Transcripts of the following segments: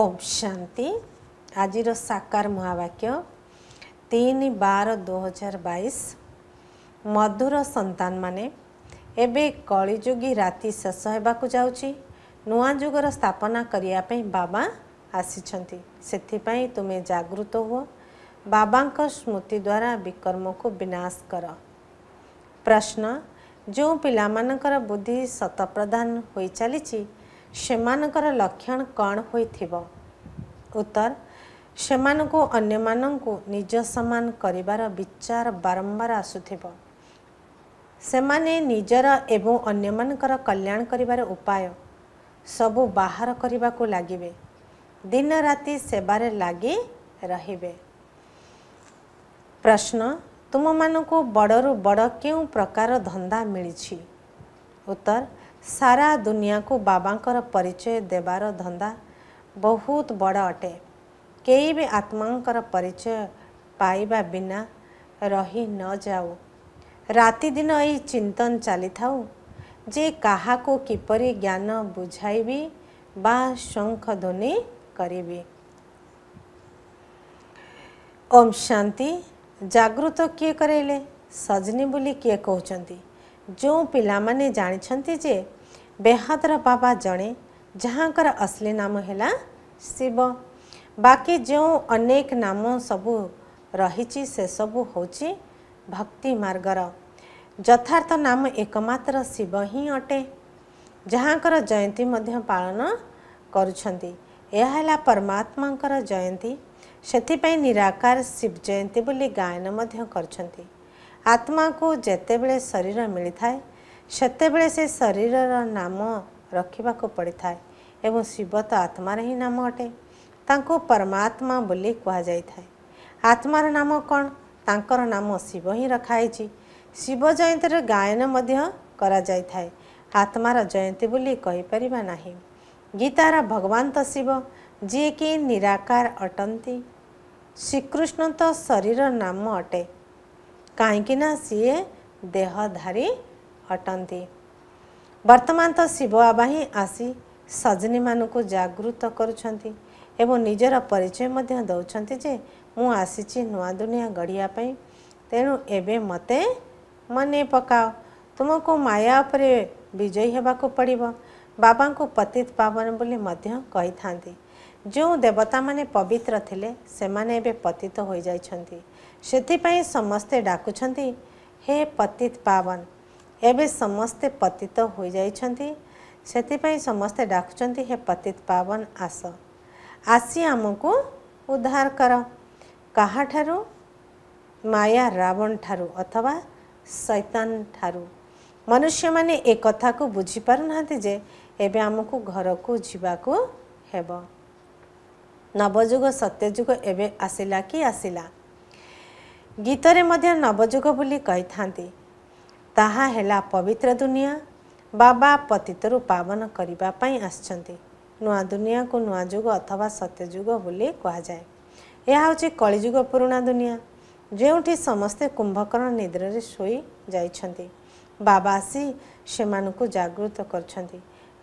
ଓମ୍ ଶାନ୍ତି ଆଜିର ସାକାର ମହାବାକ୍ୟ ତିନି ବାର ଦୁଇହଜାର ବାଇଶ ମଧୁର ସନ୍ତାନମାନେ ଏବେ କଳିଯୁଗୀ ରାତି ଶେଷ ହେବାକୁ ଯାଉଛି ନୂଆ ଯୁଗର ସ୍ଥାପନା କରିବା ପାଇଁ ବାବା ଆସିଛନ୍ତି ସେଥିପାଇଁ ତୁମେ ଜାଗୃତ ହୁଅ ବାବାଙ୍କ ସ୍ମୃତି ଦ୍ୱାରା ବିକର୍ମକୁ ବିନାଶ କର ପ୍ରଶ୍ନ ଯେଉଁ ପିଲାମାନଙ୍କର ବୁଦ୍ଧି ଶତପ୍ରଧାନ ହୋଇଚାଲିଛି ସେମାନଙ୍କର ଲକ୍ଷଣ କ'ଣ ହୋଇଥିବ ଉତ୍ତର ସେମାନଙ୍କୁ ଅନ୍ୟମାନଙ୍କୁ ନିଜ ସମାନ କରିବାର ବିଚାର ବାରମ୍ବାର ଆସୁଥିବ ସେମାନେ ନିଜର ଏବଂ ଅନ୍ୟମାନଙ୍କର କଲ୍ୟାଣ କରିବାର ଉପାୟ ସବୁ ବାହାର କରିବାକୁ ଲାଗିବେ ଦିନ ରାତି ସେବାରେ ଲାଗି ରହିବେ ପ୍ରଶ୍ନ ତୁମମାନଙ୍କୁ ବଡ଼ରୁ ବଡ଼ କେଉଁ ପ୍ରକାର ଧନ୍ଦା ମିଳିଛି ଉତ୍ତର ସାରା ଦୁନିଆକୁ ବାବାଙ୍କର ପରିଚୟ ଦେବାର ଧନ୍ଦା ବହୁତ ବଡ଼ ଅଟେ କେହି ବି ଆତ୍ମାଙ୍କର ପରିଚୟ ପାଇବା ବିନା ରହି ନଯାଉ ରାତିଦିନ ଏଇ ଚିନ୍ତନ ଚାଲିଥାଉ ଯେ କାହାକୁ କିପରି ଜ୍ଞାନ ବୁଝାଇବି ବା ଶଙ୍ଖ ଧ୍ୱନି କରିବି ଓମ୍ ଶାନ୍ତି ଜାଗୃତ କିଏ କରାଇଲେ ସଜନୀ ବୋଲି କିଏ କହୁଛନ୍ତି ଯେଉଁ ପିଲାମାନେ ଜାଣିଛନ୍ତି ଯେ ବେହାଦର ବାବା ଜଣେ ଯାହାଙ୍କର ଅସଲି ନାମ ହେଲା ଶିବ ବାକି ଯେଉଁ ଅନେକ ନାମ ସବୁ ରହିଛି ସେସବୁ ହେଉଛି ଭକ୍ତି ମାର୍ଗର ଯଥାର୍ଥ ନାମ ଏକମାତ୍ର ଶିବ ହିଁ ଅଟେ ଯାହାଙ୍କର ଜୟନ୍ତୀ ମଧ୍ୟ ପାଳନ କରୁଛନ୍ତି ଏହା ହେଲା ପରମାତ୍ମାଙ୍କର ଜୟନ୍ତୀ ସେଥିପାଇଁ ନିରାକାର ଶିବ ଜୟନ୍ତୀ ବୋଲି ଗାୟନ ମଧ୍ୟ କରୁଛନ୍ତି ଆତ୍ମାକୁ ଯେତେବେଳେ ଶରୀର ମିଳିଥାଏ ସେତେବେଳେ ସେ ଶରୀରର ନାମ ରଖିବାକୁ ପଡ଼ିଥାଏ ଏବଂ ଶିବ ତ ଆତ୍ମାର ହିଁ ନାମ ଅଟେ ତାଙ୍କୁ ପରମାତ୍ମା ବୋଲି କୁହାଯାଇଥାଏ ଆତ୍ମାର ନାମ କ'ଣ ତାଙ୍କର ନାମ ଶିବ ହିଁ ରଖାହେଇଛି ଶିବ ଜୟନ୍ତୀରେ ଗାୟନ ମଧ୍ୟ କରାଯାଇଥାଏ ଆତ୍ମାର ଜୟନ୍ତୀ ବୋଲି କହିପାରିବା ନାହିଁ ଗୀତାର ଭଗବାନ ତ ଶିବ ଯିଏକି ନିରାକାର ଅଟନ୍ତି ଶ୍ରୀକୃଷ୍ଣ ତ ଶରୀର ନାମ ଅଟେ କାହିଁକିନା ସିଏ ଦେହଧାରୀ ଅଟନ୍ତି ବର୍ତ୍ତମାନ ତ ଶିବ ବାବା ହିଁ ଆସି ସଜନୀମାନଙ୍କୁ ଜାଗୃତ କରୁଛନ୍ତି ଏବଂ ନିଜର ପରିଚୟ ମଧ୍ୟ ଦେଉଛନ୍ତି ଯେ ମୁଁ ଆସିଛି ନୂଆ ଦୁନିଆ ଗଢ଼ିବା ପାଇଁ ତେଣୁ ଏବେ ମୋତେ ମନେ ପକାଅ ତୁମକୁ ମାୟା ଉପରେ ବିଜୟୀ ହେବାକୁ ପଡ଼ିବ ବାବାଙ୍କୁ ପତିତ ପାବନ ବୋଲି ମଧ୍ୟ କହିଥାନ୍ତି ଯେଉଁ ଦେବତାମାନେ ପବିତ୍ର ଥିଲେ ସେମାନେ ଏବେ ପତିତ ହୋଇଯାଇଛନ୍ତି ସେଥିପାଇଁ ସମସ୍ତେ ଡାକୁଛନ୍ତି ହେ ପତିତ ପାବନ ଏବେ ସମସ୍ତେ ପତିତ ହୋଇଯାଇଛନ୍ତି ସେଥିପାଇଁ ସମସ୍ତେ ଡାକୁଛନ୍ତି ହେ ପତିତ ପାବନ ଆସ ଆସି ଆମକୁ ଉଦ୍ଧାର କର କାହାଠାରୁ ମାୟା ରାବଣ ଠାରୁ ଅଥବା ସୈତାନ ଠାରୁ ମନୁଷ୍ୟମାନେ ଏ କଥାକୁ ବୁଝିପାରୁନାହାନ୍ତି ଯେ ଏବେ ଆମକୁ ଘରକୁ ଯିବାକୁ ହେବ ନବଯୁଗ ସତ୍ୟଯୁଗ ଏବେ ଆସିଲା କି ଆସିଲା ଗୀତରେ ମଧ୍ୟ ନବଯୁଗ ବୋଲି କହିଥାନ୍ତି ତାହା ହେଲା ପବିତ୍ର ଦୁନିଆ ବାବା ପତିତରୁ ପାବନ କରିବା ପାଇଁ ଆସିଛନ୍ତି ନୂଆ ଦୁନିଆକୁ ନୂଆ ଯୁଗ ଅଥବା ସତ୍ୟଯୁଗ ବୋଲି କୁହାଯାଏ ଏହା ହେଉଛି କଳିଯୁଗ ପୁରୁଣା ଦୁନିଆ ଯେଉଁଠି ସମସ୍ତେ ନିଦ୍ରାରେ ଶୋଇ ଯାଇଛନ୍ତି ବାବା ଆସି ସେମାନଙ୍କୁ ଜାଗୃତ କରିଛନ୍ତି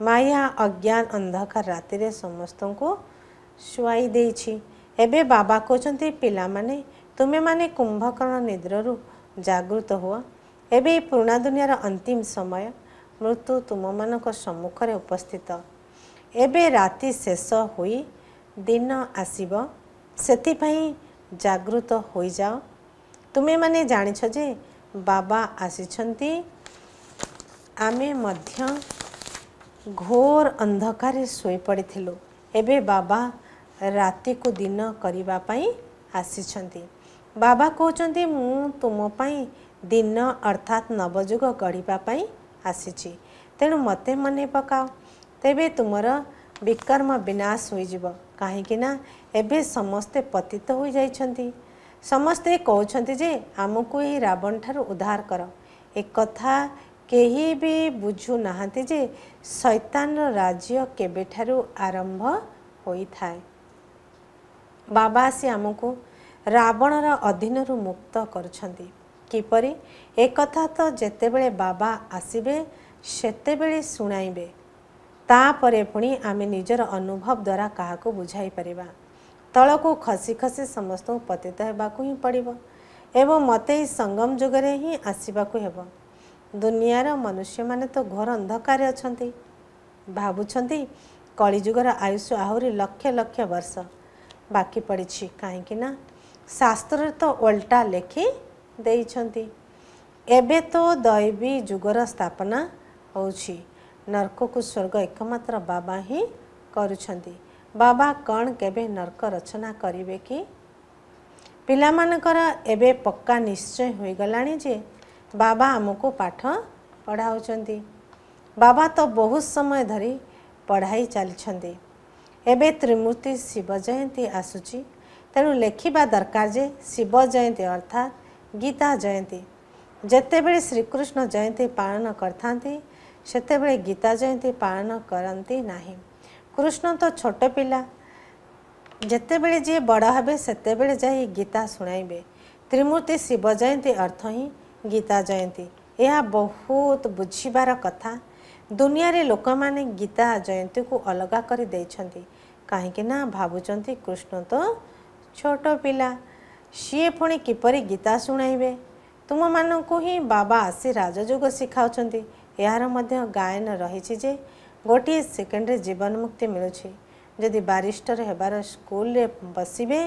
ମାୟା ଅଜ୍ଞାନ ଅନ୍ଧକାର ରାତିରେ ସମସ୍ତଙ୍କୁ ଶୁଆଇ ଦେଇଛି ଏବେ ବାବା କହୁଛନ୍ତି ପିଲାମାନେ ତୁମେମାନେ କୁମ୍ଭକର୍ଣ୍ଣ ନିଦ୍ରରୁ ଜାଗୃତ ହୁଅ ଏବେ ଏ ପୁରୁଣା ଦୁନିଆର ଅନ୍ତିମ ସମୟ ମୃତ୍ୟୁ ତୁମମାନଙ୍କ ସମ୍ମୁଖରେ ଉପସ୍ଥିତ ଏବେ ରାତି ଶେଷ ହୋଇ ଦିନ ଆସିବ ସେଥିପାଇଁ ଜାଗୃତ ହୋଇଯାଅ ତୁମେମାନେ ଜାଣିଛ ଯେ ବାବା ଆସିଛନ୍ତି ଆମେ ମଧ୍ୟ ଘୋର ଅନ୍ଧକାରରେ ଶୋଇପଡ଼ିଥିଲୁ ଏବେ ବାବା ରାତିକୁ ଦିନ କରିବା ପାଇଁ ଆସିଛନ୍ତି ବାବା କହୁଛନ୍ତି ମୁଁ ତୁମ ପାଇଁ ଦିନ ଅର୍ଥାତ୍ ନବଯୁଗ ଗଢ଼ିବା ପାଇଁ ଆସିଛି ତେଣୁ ମୋତେ ମନେ ପକାଅ ତେବେ ତୁମର ବିକର୍ମ ବିନାଶ ହୋଇଯିବ କାହିଁକିନା ଏବେ ସମସ୍ତେ ପତିତ ହୋଇଯାଇଛନ୍ତି ସମସ୍ତେ କହୁଛନ୍ତି ଯେ ଆମକୁ ଏହି ରାବଣଠାରୁ ଉଦ୍ଧାର କର ଏକଥା କେହି ବି ବୁଝୁନାହାନ୍ତି ଯେ ଶୈତାନର ରାଜ୍ୟ କେବେଠାରୁ ଆରମ୍ଭ ହୋଇଥାଏ ବାବା ଆସି ଆମକୁ ରାବଣର ଅଧୀନରୁ ମୁକ୍ତ କରୁଛନ୍ତି କିପରି ଏକଥା ତ ଯେତେବେଳେ ବାବା ଆସିବେ ସେତେବେଳେ ଶୁଣାଇବେ ତାପରେ ପୁଣି ଆମେ ନିଜର ଅନୁଭବ ଦ୍ୱାରା କାହାକୁ ବୁଝାଇ ପାରିବା ତଳକୁ ଖସି ଖସି ସମସ୍ତଙ୍କୁ ପତିତ ହେବାକୁ ହିଁ ପଡ଼ିବ ଏବଂ ମୋତେ ଏହି ସଙ୍ଗମ ଯୁଗରେ ହିଁ ଆସିବାକୁ ହେବ ଦୁନିଆର ମନୁଷ୍ୟମାନେ ତ ଘୋର ଅନ୍ଧକାରରେ ଅଛନ୍ତି ଭାବୁଛନ୍ତି କଳିଯୁଗର ଆୟୁଷ ଆହୁରି ଲକ୍ଷ ଲକ୍ଷ ବର୍ଷ ବାକି ପଡ଼ିଛି କାହିଁକିନା ଶାସ୍ତ୍ରରେ ତ ଓଲଟା ଲେଖି ଦେଇଛନ୍ତି ଏବେ ତ ଦୈବୀ ଯୁଗର ସ୍ଥାପନା ହେଉଛି ନର୍କକୁ ସ୍ୱର୍ଗ ଏକମାତ୍ର ବାବା ହିଁ କରୁଛନ୍ତି ବାବା କ'ଣ କେବେ ନର୍କ ରଚନା କରିବେ କି ପିଲାମାନଙ୍କର ଏବେ ପକ୍କା ନିଶ୍ଚୟ ହୋଇଗଲାଣି ଯେ ବାବା ଆମକୁ ପାଠ ପଢ଼ାଉଛନ୍ତି ବାବା ତ ବହୁତ ସମୟ ଧରି ପଢ଼ାଇ ଚାଲିଛନ୍ତି ଏବେ ତ୍ରିମୂର୍ତ୍ତି ଶିବ ଜୟନ୍ତୀ ଆସୁଛି ତେଣୁ ଲେଖିବା ଦରକାର ଯେ ଶିବ ଜୟନ୍ତୀ ଅର୍ଥାତ୍ ଗୀତା ଜୟନ୍ତୀ ଯେତେବେଳେ ଶ୍ରୀକୃଷ୍ଣ ଜୟନ୍ତୀ ପାଳନ କରିଥାନ୍ତି ସେତେବେଳେ ଗୀତା ଜୟନ୍ତୀ ପାଳନ କରନ୍ତି ନାହିଁ କୃଷ୍ଣ ତ ଛୋଟ ପିଲା ଯେତେବେଳେ ଯିଏ ବଡ଼ ହେବେ ସେତେବେଳେ ଯାଇ ଗୀତା ଶୁଣାଇବେ ତ୍ରିମୂର୍ତ୍ତି ଶିବ ଜୟନ୍ତୀ ଅର୍ଥ ହିଁ ଗୀତା ଜୟନ୍ତୀ ଏହା ବହୁତ ବୁଝିବାର କଥା ଦୁନିଆରେ ଲୋକମାନେ ଗୀତା ଜୟନ୍ତୀକୁ ଅଲଗା କରି ଦେଇଛନ୍ତି କାହିଁକିନା ଭାବୁଛନ୍ତି କୃଷ୍ଣ ତ ଛୋଟ ପିଲା ସିଏ ପୁଣି କିପରି ଗୀତା ଶୁଣାଇବେ ତୁମମାନଙ୍କୁ ହିଁ ବାବା ଆସି ରାଜଯୋଗ ଶିଖାଉଛନ୍ତି ଏହାର ମଧ୍ୟ ଗାୟନ ରହିଛି ଯେ ଗୋଟିଏ ସେକେଣ୍ଡରେ ଜୀବନ ମୁକ୍ତି ମିଳୁଛି ଯଦି ବାରିଷ୍ଟର ହେବାର ସ୍କୁଲରେ ବସିବେ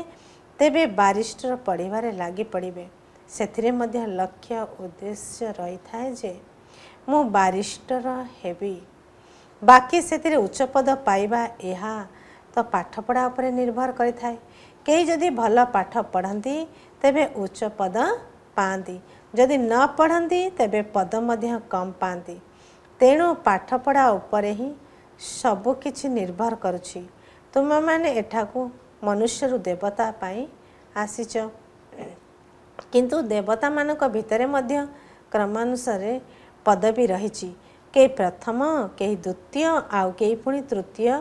ତେବେ ବାରିଷ୍ଟର ପଢ଼ିବାରେ ଲାଗି ପଡ଼ିବେ ସେଥିରେ ମଧ୍ୟ ଲକ୍ଷ୍ୟ ଉଦ୍ଦେଶ୍ୟ ରହିଥାଏ ଯେ ମୁଁ ବାରିଷ୍ଟର ହେବି ବାକି ସେଥିରେ ଉଚ୍ଚ ପଦ ପାଇବା ଏହା ତ ପାଠପଢ଼ା ଉପରେ ନିର୍ଭର କରିଥାଏ କେହି ଯଦି ଭଲ ପାଠ ପଢ଼ନ୍ତି ତେବେ ଉଚ୍ଚ ପଦ ପାଆନ୍ତି ଯଦି ନ ପଢ଼ନ୍ତି ତେବେ ପଦ ମଧ୍ୟ କମ୍ ପାଆନ୍ତି ତେଣୁ ପାଠପଢ଼ା ଉପରେ ହିଁ ସବୁକିଛି ନିର୍ଭର କରୁଛି ତୁମେମାନେ ଏଠାକୁ ମନୁଷ୍ୟରୁ ଦେବତା ପାଇଁ ଆସିଛ କିନ୍ତୁ ଦେବତାମାନଙ୍କ ଭିତରେ ମଧ୍ୟ କ୍ରମାନୁସାରେ ପଦବୀ ରହିଛି କେହି ପ୍ରଥମ କେହି ଦ୍ୱିତୀୟ ଆଉ କେହି ପୁଣି ତୃତୀୟ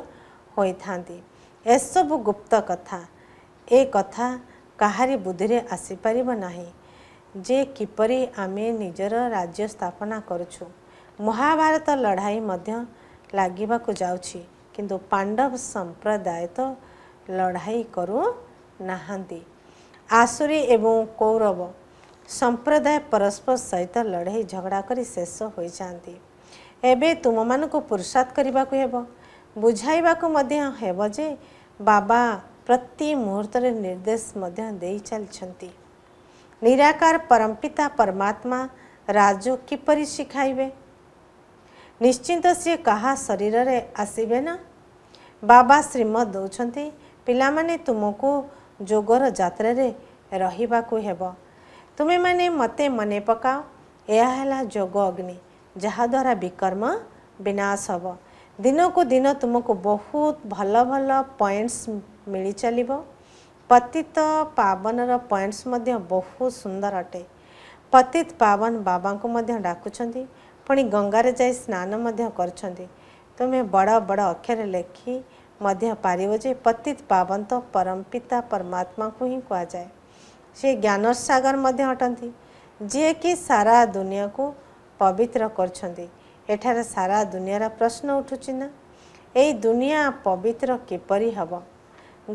ହୋଇଥାନ୍ତି ଏସବୁ ଗୁପ୍ତ କଥା ଏ କଥା କାହାରି ବୁଦ୍ଧିରେ ଆସିପାରିବ ନାହିଁ ଯେ କିପରି ଆମେ ନିଜର ରାଜ୍ୟ ସ୍ଥାପନା କରୁଛୁ ମହାଭାରତ ଲଢ଼ାଇ ମଧ୍ୟ ଲାଗିବାକୁ ଯାଉଛି କିନ୍ତୁ ପାଣ୍ଡବ ସମ୍ପ୍ରଦାୟ ତ ଲଢ଼ାଇ କରୁନାହାନ୍ତି ଆସୁରୀ ଏବଂ କୌରବ ସମ୍ପ୍ରଦାୟ ପରସ୍ପର ସହିତ ଲଢ଼େଇ ଝଗଡ଼ା କରି ଶେଷ ହୋଇଯାଆନ୍ତି ଏବେ ତୁମମାନଙ୍କୁ ପୁରୁଷାତ କରିବାକୁ ହେବ ବୁଝାଇବାକୁ ମଧ୍ୟ ହେବ ଯେ ବାବା प्रति मुहुर्तेसि निराकार परम्पिता परमा राजु किरि सिखा निश्चिंत सि कहाँ शरीर आसबेन बाबा श्रीमत देउँदै पिमको जग र जा रुम मते मन पका अग्नि जहाद्वारा विकर्म विनाश को दिनकुदिन तुमको बहुत भल भनौँ पॉइंट्स ମିଳି ଚାଲିବ ପତିତ ପାବନର ପଏଣ୍ଟସ୍ ମଧ୍ୟ ବହୁତ ସୁନ୍ଦର ଅଟେ ପତିତ ପାବନ ବାବାଙ୍କୁ ମଧ୍ୟ ଡାକୁଛନ୍ତି ପୁଣି ଗଙ୍ଗାରେ ଯାଇ ସ୍ନାନ ମଧ୍ୟ କରୁଛନ୍ତି ତୁମେ ବଡ଼ ବଡ଼ ଅକ୍ଷରେ ଲେଖି ମଧ୍ୟ ପାରିବ ଯେ ପତିତ ପାବନ ତ ପରମପିତା ପରମାତ୍ମାଙ୍କୁ ହିଁ କୁହାଯାଏ ସେ ଜ୍ଞାନସାଗର ମଧ୍ୟ ଅଟନ୍ତି ଯିଏକି ସାରା ଦୁନିଆକୁ ପବିତ୍ର କରୁଛନ୍ତି ଏଠାରେ ସାରା ଦୁନିଆର ପ୍ରଶ୍ନ ଉଠୁଛି ନା ଏଇ ଦୁନିଆ ପବିତ୍ର କିପରି ହେବ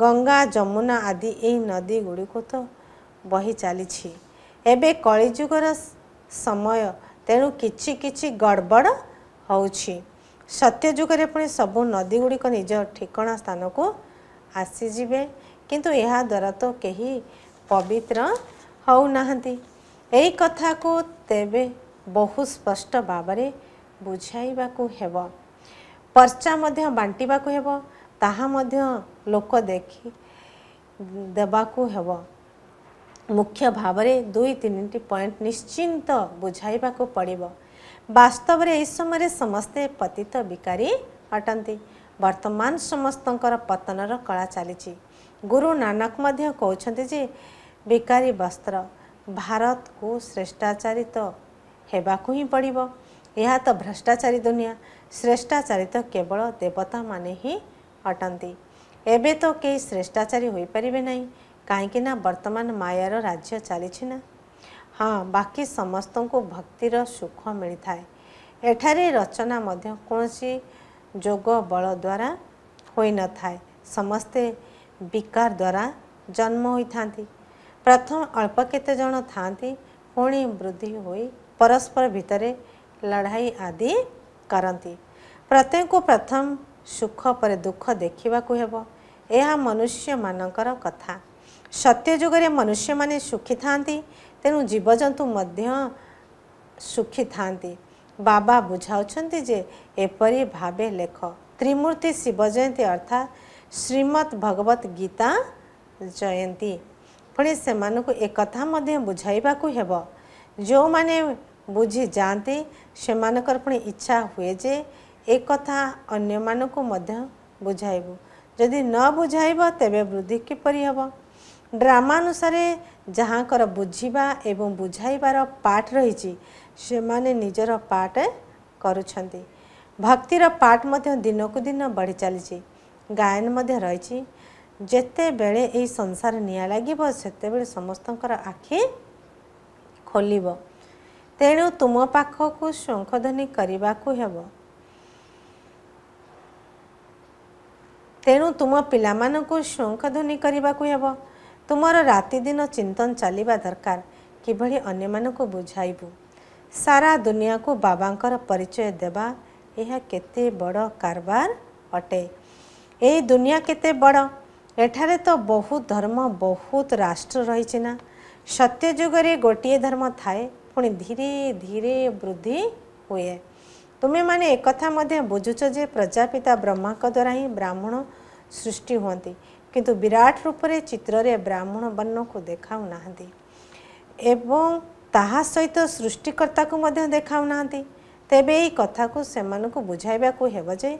ଗଙ୍ଗା ଯମୁନା ଆଦି ଏହି ନଦୀ ଗୁଡ଼ିକୁ ତ ବହି ଚାଲିଛି ଏବେ କଳିଯୁଗର ସମୟ ତେଣୁ କିଛି କିଛି ଗଡ଼ବଡ଼ ହେଉଛି ସତ୍ୟ ଯୁଗରେ ପୁଣି ସବୁ ନଦୀଗୁଡ଼ିକ ନିଜ ଠିକଣା ସ୍ଥାନକୁ ଆସିଯିବେ କିନ୍ତୁ ଏହାଦ୍ୱାରା ତ କେହି ପବିତ୍ର ହେଉନାହାନ୍ତି ଏହି କଥାକୁ ତେବେ ବହୁ ସ୍ପଷ୍ଟ ଭାବରେ ବୁଝାଇବାକୁ ହେବ ପର୍ଚ୍ଚା ମଧ୍ୟ ବାଣ୍ଟିବାକୁ ହେବ ତାହା ମଧ୍ୟ लोक देख देवा मुख्य भाव दुई तीन टी पॉइंट निश्चिंत बुझाइबा को पड़ बास्तव में यह समय समस्ते पतित बिकारी अटंती वर्तमान समस्त पतनर कला चली गुरु नानक कहते जे बिकारी वस्त्र भारत को श्रेष्ठाचारित श्रेष्टाचारित पड़ यह तो भ्रष्टाचारी दुनिया श्रेष्टाचारित केवल देवता मान ही अटंती ଏବେ ତ କେହି ଶ୍ରେଷ୍ଠାଚାରୀ ହୋଇପାରିବେ ନାହିଁ କାହିଁକିନା ବର୍ତ୍ତମାନ ମାୟାର ରାଜ୍ୟ ଚାଲିଛି ନା ହଁ ବାକି ସମସ୍ତଙ୍କୁ ଭକ୍ତିର ସୁଖ ମିଳିଥାଏ ଏଠାରେ ରଚନା ମଧ୍ୟ କୌଣସି ଯୋଗ ବଳ ଦ୍ୱାରା ହୋଇନଥାଏ ସମସ୍ତେ ବିକାର ଦ୍ୱାରା ଜନ୍ମ ହୋଇଥାନ୍ତି ପ୍ରଥମ ଅଳ୍ପ କେତେ ଜଣ ଥାଆନ୍ତି ପୁଣି ବୃଦ୍ଧି ହୋଇ ପରସ୍ପର ଭିତରେ ଲଢ଼ାଇ ଆଦି କରନ୍ତି ପ୍ରତ୍ୟେକ ପ୍ରଥମ ସୁଖ ପରେ ଦୁଃଖ ଦେଖିବାକୁ ହେବ ଏହା ମନୁଷ୍ୟମାନଙ୍କର କଥା ସତ୍ୟଯୁଗରେ ମନୁଷ୍ୟମାନେ ସୁଖୀ ଥାଆନ୍ତି ତେଣୁ ଜୀବଜନ୍ତୁ ମଧ୍ୟ ସୁଖୀ ଥାଆନ୍ତି ବାବା ବୁଝାଉଛନ୍ତି ଯେ ଏପରି ଭାବେ ଲେଖ ତ୍ରିମୂର୍ତ୍ତି ଶିବ ଜୟନ୍ତୀ ଅର୍ଥାତ୍ ଶ୍ରୀମଦ୍ ଭଗବତ ଗୀତା ଜୟନ୍ତୀ ପୁଣି ସେମାନଙ୍କୁ ଏକଥା ମଧ୍ୟ ବୁଝାଇବାକୁ ହେବ ଯେଉଁମାନେ ବୁଝି ଯାଆନ୍ତି ସେମାନଙ୍କର ପୁଣି ଇଚ୍ଛା ହୁଏ ଯେ ଏ କଥା ଅନ୍ୟମାନଙ୍କୁ ମଧ୍ୟ ବୁଝାଇବୁ ଯଦି ନ ବୁଝାଇବ ତେବେ ବୃଦ୍ଧି କିପରି ହେବ ଡ୍ରାମା ଅନୁସାରେ ଯାହାଙ୍କର ବୁଝିବା ଏବଂ ବୁଝାଇବାର ପାଠ ରହିଛି ସେମାନେ ନିଜର ପାଠ କରୁଛନ୍ତି ଭକ୍ତିର ପାଠ ମଧ୍ୟ ଦିନକୁ ଦିନ ବଢ଼ି ଚାଲିଛି ଗାୟନ ମଧ୍ୟ ରହିଛି ଯେତେବେଳେ ଏହି ସଂସାର ନିଆଁ ଲାଗିବ ସେତେବେଳେ ସମସ୍ତଙ୍କର ଆଖି ଖୋଲିବ ତେଣୁ ତୁମ ପାଖକୁ ଶଙ୍ଖଧ୍ୱନି କରିବାକୁ ହେବ ତେଣୁ ତୁମ ପିଲାମାନଙ୍କୁ ଶୃଙ୍ଖଧ୍ୱନି କରିବାକୁ ହେବ ତୁମର ରାତିଦିନ ଚିନ୍ତନ ଚାଲିବା ଦରକାର କିଭଳି ଅନ୍ୟମାନଙ୍କୁ ବୁଝାଇବୁ ସାରା ଦୁନିଆକୁ ବାବାଙ୍କର ପରିଚୟ ଦେବା ଏହା କେତେ ବଡ଼ କାରବାର ଅଟେ ଏଇ ଦୁନିଆ କେତେ ବଡ଼ ଏଠାରେ ତ ବହୁତ ଧର୍ମ ବହୁତ ରାଷ୍ଟ୍ର ରହିଛି ନା ସତ୍ୟ ଯୁଗରେ ଗୋଟିଏ ଧର୍ମ ଥାଏ ପୁଣି ଧୀରେ ଧୀରେ ବୃଦ୍ଧି ହୁଏ ତୁମେମାନେ ଏକଥା ମଧ୍ୟ ବୁଝୁଛ ଯେ ପ୍ରଜାପିତା ବ୍ରହ୍ମାଙ୍କ ଦ୍ୱାରା ହିଁ ବ୍ରାହ୍ମଣ ସୃଷ୍ଟି ହୁଅନ୍ତି କିନ୍ତୁ ବିରାଟ ରୂପରେ ଚିତ୍ରରେ ବ୍ରାହ୍ମଣ ବର୍ଣ୍ଣକୁ ଦେଖାଉନାହାନ୍ତି ଏବଂ ତାହା ସହିତ ସୃଷ୍ଟିକର୍ତ୍ତାକୁ ମଧ୍ୟ ଦେଖାଉନାହାନ୍ତି ତେବେ ଏହି କଥାକୁ ସେମାନଙ୍କୁ ବୁଝାଇବାକୁ ହେବ ଯେ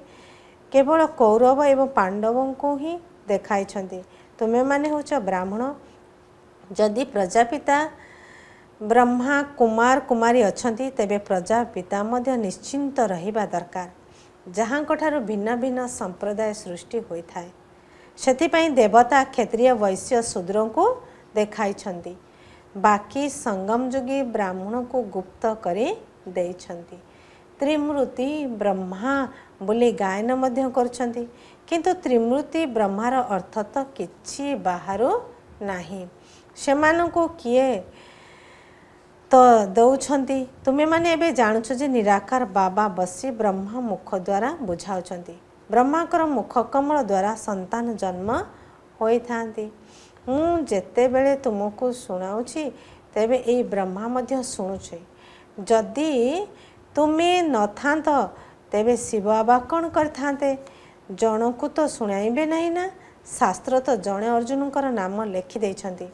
କେବଳ କୌରବ ଏବଂ ପାଣ୍ଡବଙ୍କୁ ହିଁ ଦେଖାଇଛନ୍ତି ତୁମେମାନେ ହେଉଛ ବ୍ରାହ୍ମଣ ଯଦି ପ୍ରଜାପିତା ବ୍ରହ୍ମା କୁମାର କୁମାରୀ ଅଛନ୍ତି ତେବେ ପ୍ରଜା ପିତା ମଧ୍ୟ ନିଶ୍ଚିନ୍ତ ରହିବା ଦରକାର ଯାହାଙ୍କଠାରୁ ଭିନ୍ନ ଭିନ୍ନ ସମ୍ପ୍ରଦାୟ ସୃଷ୍ଟି ହୋଇଥାଏ ସେଥିପାଇଁ ଦେବତା କ୍ଷେତ୍ରୀୟ ବୈଶ୍ୟ ଶୂଦ୍ରଙ୍କୁ ଦେଖାଇଛନ୍ତି ବାକି ସଙ୍ଗମ ଯୋଗୀ ବ୍ରାହ୍ମଣକୁ ଗୁପ୍ତ କରି ଦେଇଛନ୍ତି ତ୍ରିମୂର୍ତ୍ତି ବ୍ରହ୍ମା ବୋଲି ଗାୟନ ମଧ୍ୟ କରୁଛନ୍ତି କିନ୍ତୁ ତ୍ରିମୂର୍ତ୍ତି ବ୍ରହ୍ମାର ଅର୍ଥ ତ କିଛି ବାହାରୁ ନାହିଁ ସେମାନଙ୍କୁ କିଏ ତ ଦେଉଛନ୍ତି ତୁମେମାନେ ଏବେ ଜାଣୁଛ ଯେ ନିରାକାର ବାବା ବସି ବ୍ରହ୍ମା ମୁଖ ଦ୍ୱାରା ବୁଝାଉଛନ୍ତି ବ୍ରହ୍ମାଙ୍କର ମୁଖ କମଳ ଦ୍ୱାରା ସନ୍ତାନ ଜନ୍ମ ହୋଇଥାନ୍ତି ମୁଁ ଯେତେବେଳେ ତୁମକୁ ଶୁଣାଉଛି ତେବେ ଏଇ ବ୍ରହ୍ମା ମଧ୍ୟ ଶୁଣୁଛି ଯଦି ତୁମେ ନଥାନ୍ତ ତେବେ ଶିବ ବାବା କ'ଣ କରିଥାନ୍ତେ ଜଣଙ୍କୁ ତ ଶୁଣାଇବେ ନାହିଁ ନା ଶାସ୍ତ୍ର ତ ଜଣେ ଅର୍ଜୁନଙ୍କର ନାମ ଲେଖି ଦେଇଛନ୍ତି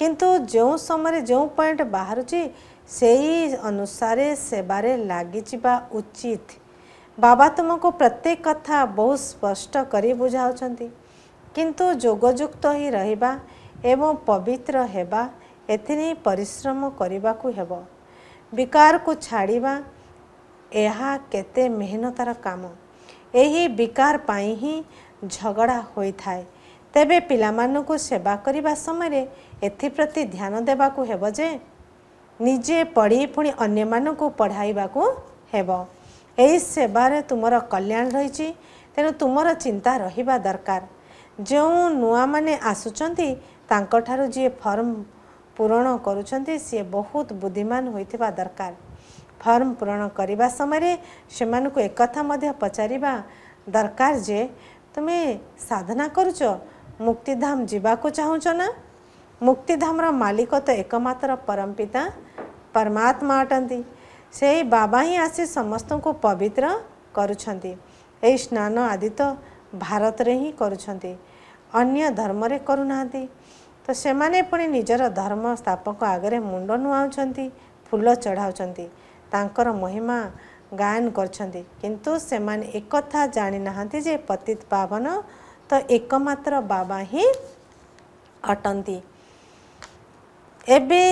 କିନ୍ତୁ ଯେଉଁ ସମୟରେ ଯେଉଁ ପଏଣ୍ଟ ବାହାରୁଛି ସେହି ଅନୁସାରେ ସେବାରେ ଲାଗିଯିବା ଉଚିତ ବାବା ତୁମକୁ ପ୍ରତ୍ୟେକ କଥା ବହୁତ ସ୍ପଷ୍ଟ କରି ବୁଝାଉଛନ୍ତି କିନ୍ତୁ ଯୋଗଯୁକ୍ତ ହିଁ ରହିବା ଏବଂ ପବିତ୍ର ହେବା ଏଥିରେ ହିଁ ପରିଶ୍ରମ କରିବାକୁ ହେବ ବିକାରକୁ ଛାଡ଼ିବା ଏହା କେତେ ମେହନତାର କାମ ଏହି ବିକାର ପାଇଁ ହିଁ ଝଗଡ଼ା ହୋଇଥାଏ ତେବେ ପିଲାମାନଙ୍କୁ ସେବା କରିବା ସମୟରେ ଏଥିପ୍ରତି ଧ୍ୟାନ ଦେବାକୁ ହେବ ଯେ ନିଜେ ପଢ଼ି ପୁଣି ଅନ୍ୟମାନଙ୍କୁ ପଢ଼ାଇବାକୁ ହେବ ଏହି ସେବାରେ ତୁମର କଲ୍ୟାଣ ରହିଛି ତେଣୁ ତୁମର ଚିନ୍ତା ରହିବା ଦରକାର ଯେଉଁ ନୂଆମାନେ ଆସୁଛନ୍ତି ତାଙ୍କଠାରୁ ଯିଏ ଫର୍ମ ପୂରଣ କରୁଛନ୍ତି ସିଏ ବହୁତ ବୁଦ୍ଧିମାନ ହୋଇଥିବା ଦରକାର ଫର୍ମ ପୂରଣ କରିବା ସମୟରେ ସେମାନଙ୍କୁ ଏକଥା ମଧ୍ୟ ପଚାରିବା ଦରକାର ଯେ ତୁମେ ସାଧନା କରୁଛ ମୁକ୍ତିଧାମ ଯିବାକୁ ଚାହୁଁଛ ନା ମୁକ୍ତିଧାମର ମାଲିକ ତ ଏକମାତ୍ର ପରମପିତା ପରମାତ୍ମା ଅଟନ୍ତି ସେହି ବାବା ହିଁ ଆସି ସମସ୍ତଙ୍କୁ ପବିତ୍ର କରୁଛନ୍ତି ଏହି ସ୍ନାନ ଆଦି ତ ଭାରତରେ ହିଁ କରୁଛନ୍ତି ଅନ୍ୟ ଧର୍ମରେ କରୁନାହାନ୍ତି ତ ସେମାନେ ପୁଣି ନିଜର ଧର୍ମ ସ୍ଥାପକ ଆଗରେ ମୁଣ୍ଡ ନୁଆଉଛନ୍ତି ଫୁଲ ଚଢ଼ାଉଛନ୍ତି ତାଙ୍କର ମହିମା ଗାୟନ କରୁଛନ୍ତି କିନ୍ତୁ ସେମାନେ ଏକଥା ଜାଣିନାହାନ୍ତି ଯେ ପତିତ ପାବନ ତ ଏକମାତ୍ର ବାବା ହିଁ ଅଟନ୍ତି ଏବେ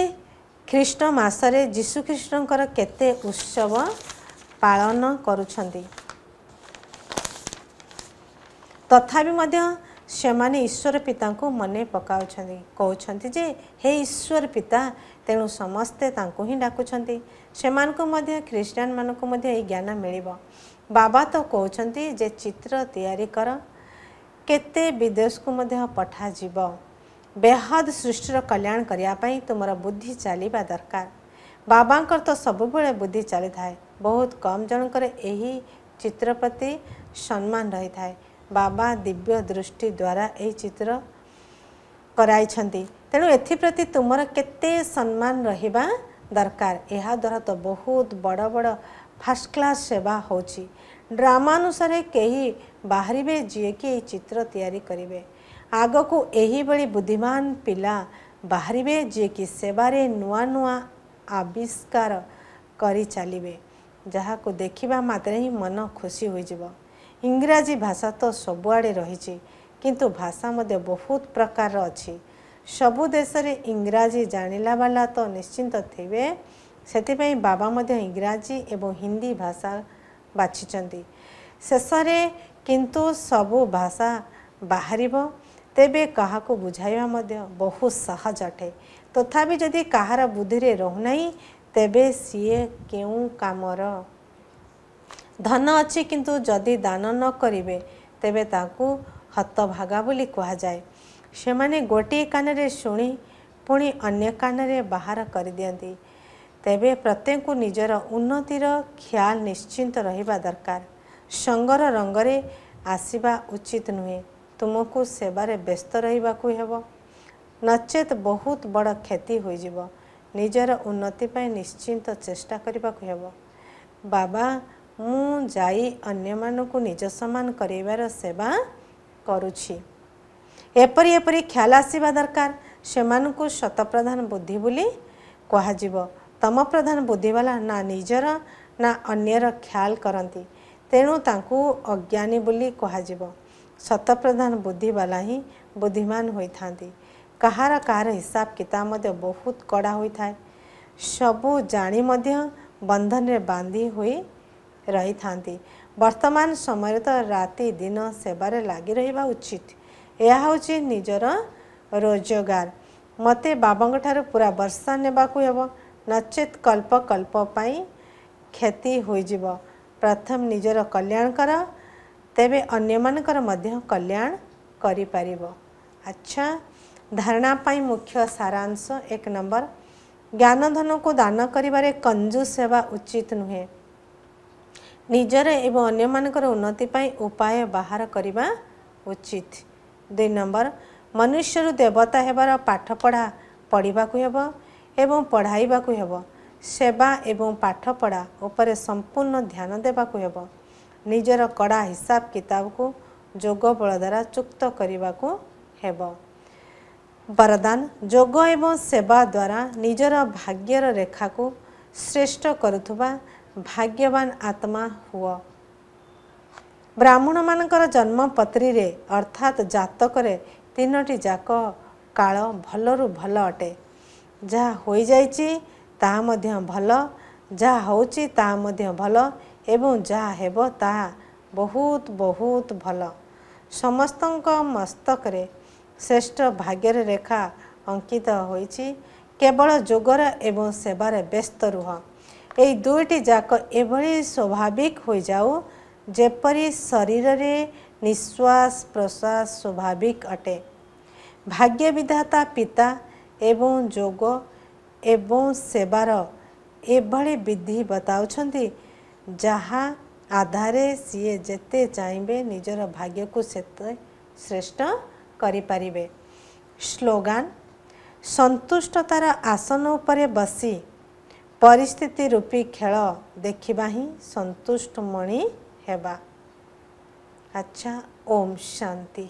ଖ୍ରୀଷ୍ଟ ମାସରେ ଯୀଶୁଖ୍ରୀଷ୍ଟଙ୍କର କେତେ ଉତ୍ସବ ପାଳନ କରୁଛନ୍ତି ତଥାପି ମଧ୍ୟ ସେମାନେ ଈଶ୍ୱର ପିତାଙ୍କୁ ମନେ ପକାଉଛନ୍ତି କହୁଛନ୍ତି ଯେ ହେ ଈଶ୍ୱର ପିତା ତେଣୁ ସମସ୍ତେ ତାଙ୍କୁ ହିଁ ଡାକୁଛନ୍ତି ସେମାନଙ୍କୁ ମଧ୍ୟ ଖ୍ରୀଷ୍ଟିଆନମାନଙ୍କୁ ମଧ୍ୟ ଏହି ଜ୍ଞାନ ମିଳିବ ବାବା ତ କହୁଛନ୍ତି ଯେ ଚିତ୍ର ତିଆରି କର କେତେ ବିଦେଶକୁ ମଧ୍ୟ ପଠାଯିବ ବେହଦ ସୃଷ୍ଟିର କଲ୍ୟାଣ କରିବା ପାଇଁ ତୁମର ବୁଦ୍ଧି ଚାଲିବା ଦରକାର ବାବାଙ୍କର ତ ସବୁବେଳେ ବୁଦ୍ଧି ଚାଲିଥାଏ ବହୁତ କମ୍ ଜଣଙ୍କର ଏହି ଚିତ୍ର ପ୍ରତି ସମ୍ମାନ ରହିଥାଏ ବାବା ଦିବ୍ୟ ଦୃଷ୍ଟି ଦ୍ୱାରା ଏହି ଚିତ୍ର କରାଇଛନ୍ତି ତେଣୁ ଏଥିପ୍ରତି ତୁମର କେତେ ସମ୍ମାନ ରହିବା ଦରକାର ଏହାଦ୍ୱାରା ତ ବହୁତ ବଡ଼ ବଡ଼ ଫାର୍ଷ୍ଟ କ୍ଲାସ୍ ସେବା ହେଉଛି ଡ୍ରାମା ଅନୁସାରେ କେହି ବାହାରିବେ ଯିଏକି ଏହି ଚିତ୍ର ତିଆରି କରିବେ ଆଗକୁ ଏହିଭଳି ବୁଦ୍ଧିମାନ ପିଲା ବାହାରିବେ ଯିଏକି ସେବାରେ ନୂଆ ନୂଆ ଆବିଷ୍କାର କରି ଚାଲିବେ ଯାହାକୁ ଦେଖିବା ମାତ୍ରେ ହିଁ ମନ ଖୁସି ହୋଇଯିବ ଇଂରାଜୀ ଭାଷା ତ ସବୁଆଡ଼େ ରହିଛି କିନ୍ତୁ ଭାଷା ମଧ୍ୟ ବହୁତ ପ୍ରକାରର ଅଛି ସବୁ ଦେଶରେ ଇଂରାଜୀ ଜାଣିଲା ବାଲା ତ ନିଶ୍ଚିନ୍ତ ଥିବେ ସେଥିପାଇଁ ବାବା ମଧ୍ୟ ଇଂରାଜୀ ଏବଂ ହିନ୍ଦୀ ଭାଷା ବାଛିଛନ୍ତି ଶେଷରେ କିନ୍ତୁ ସବୁ ଭାଷା ବାହାରିବ ତେବେ କାହାକୁ ବୁଝାଇବା ମଧ୍ୟ ବହୁତ ସହଜ ଅଟେ ତଥାପି ଯଦି କାହାର ବୁଦ୍ଧିରେ ରହୁନାହିଁ ତେବେ ସିଏ କେଉଁ କାମର ଧନ ଅଛି କିନ୍ତୁ ଯଦି ଦାନ ନ କରିବେ ତେବେ ତାକୁ ହତଭାଗା ବୋଲି କୁହାଯାଏ ସେମାନେ ଗୋଟିଏ କାନରେ ଶୁଣି ପୁଣି ଅନ୍ୟ କାନରେ ବାହାର କରିଦିଅନ୍ତି ତେବେ ପ୍ରତ୍ୟେକଙ୍କୁ ନିଜର ଉନ୍ନତିର ଖିଆଲ ନିଶ୍ଚିନ୍ତ ରହିବା ଦରକାର ସଙ୍ଗର ରଙ୍ଗରେ ଆସିବା ଉଚିତ ନୁହେଁ ତୁମକୁ ସେବାରେ ବ୍ୟସ୍ତ ରହିବାକୁ ହେବ ନଚେତ୍ ବହୁତ ବଡ଼ କ୍ଷତି ହୋଇଯିବ ନିଜର ଉନ୍ନତି ପାଇଁ ନିଶ୍ଚିନ୍ତ ଚେଷ୍ଟା କରିବାକୁ ହେବ ବାବା ମୁଁ ଯାଇ ଅନ୍ୟମାନଙ୍କୁ ନିଜ ସମାନ କରିବାର ସେବା କରୁଛି ଏପରି ଏପରି ଖ୍ୟାଲ ଆସିବା ଦରକାର ସେମାନଙ୍କୁ ଶତପ୍ରଧାନ ବୁଦ୍ଧି ବୋଲି କୁହାଯିବ तम प्रधान बुद्धिवाला अन्यर ख्याल कति तेणु त अज्ञानी बोली कुधान बुद्धिवाला हिँ बुद्धिमान हुँदै कहाँ कहाँ हिसाब किताब बहुत कडा हुँदै सबु जाने बन्धन बान्धीह रहिथाहा वर्तमान समय तो राति दिन सेवार उचित यहाँ चाहिँ निजर रोजगार मते बाबा पुरा वर्षा नावा ନଚେତ୍ କଳ୍ପ କଳ୍ପ ପାଇଁ କ୍ଷତି ହୋଇଯିବ ପ୍ରଥମ ନିଜର କଲ୍ୟାଣ କର ତେବେ ଅନ୍ୟମାନଙ୍କର ମଧ୍ୟ କଲ୍ୟାଣ କରିପାରିବ ଆଚ୍ଛା ଧାରଣା ପାଇଁ ମୁଖ୍ୟ ସାରାଂଶ ଏକ ନମ୍ବର ଜ୍ଞାନଧନକୁ ଦାନ କରିବାରେ କଞ୍ଜୁସ ହେବା ଉଚିତ ନୁହେଁ ନିଜର ଏବଂ ଅନ୍ୟମାନଙ୍କର ଉନ୍ନତି ପାଇଁ ଉପାୟ ବାହାର କରିବା ଉଚିତ ଦୁଇ ନମ୍ବର ମନୁଷ୍ୟରୁ ଦେବତା ହେବାର ପାଠପଢ଼ା ପଢ଼ିବାକୁ ହେବ ଏବଂ ପଢ଼ାଇବାକୁ ହେବ ସେବା ଏବଂ ପାଠପଢ଼ା ଉପରେ ସମ୍ପୂର୍ଣ୍ଣ ଧ୍ୟାନ ଦେବାକୁ ହେବ ନିଜର କଡ଼ା ହିସାବ କିତାବକୁ ଯୋଗ ବଳ ଦ୍ୱାରା ଚୁକ୍ତ କରିବାକୁ ହେବ ବରଦାନ ଯୋଗ ଏବଂ ସେବା ଦ୍ୱାରା ନିଜର ଭାଗ୍ୟର ରେଖାକୁ ଶ୍ରେଷ୍ଠ କରୁଥିବା ଭାଗ୍ୟବାନ ଆତ୍ମା ହୁଅ ବ୍ରାହ୍ମଣମାନଙ୍କର ଜନ୍ମପତ୍ରୀରେ ଅର୍ଥାତ୍ ଜାତକରେ ତିନୋଟି ଯାକ କାଳ ଭଲରୁ ଭଲ ଅଟେ ଯାହା ହୋଇଯାଇଛି ତାହା ମଧ୍ୟ ଭଲ ଯାହା ହେଉଛି ତାହା ମଧ୍ୟ ଭଲ ଏବଂ ଯାହା ହେବ ତାହା ବହୁତ ବହୁତ ଭଲ ସମସ୍ତଙ୍କ ମସ୍ତକରେ ଶ୍ରେଷ୍ଠ ଭାଗ୍ୟର ରେଖା ଅଙ୍କିତ ହୋଇଛି କେବଳ ଯୋଗର ଏବଂ ସେବାରେ ବ୍ୟସ୍ତ ରୁହ ଏହି ଦୁଇଟି ଯାକ ଏଭଳି ସ୍ୱାଭାବିକ ହୋଇଯାଉ ଯେପରି ଶରୀରରେ ନିଶ୍ୱାସ ପ୍ରଶ୍ୱାସ ସ୍ୱାଭାବିକ ଅଟେ ଭାଗ୍ୟ ବିଧାତା ପିତା ଏବଂ ଯୋଗ ଏବଂ ସେବାର ଏଭଳି ବିଧି ବତାଉଛନ୍ତି ଯାହା ଆଧାରେ ସିଏ ଯେତେ ଚାହିଁବେ ନିଜର ଭାଗ୍ୟକୁ ସେତେ ଶ୍ରେଷ୍ଠ କରିପାରିବେ ସ୍ଲୋଗାନ ସନ୍ତୁଷ୍ଟତାର ଆସନ ଉପରେ ବସି ପରିସ୍ଥିତି ରୂପୀ ଖେଳ ଦେଖିବା ହିଁ ସନ୍ତୁଷ୍ଟମଣି ହେବା ଆଚ୍ଛା ଓମ୍ ଶାନ୍ତି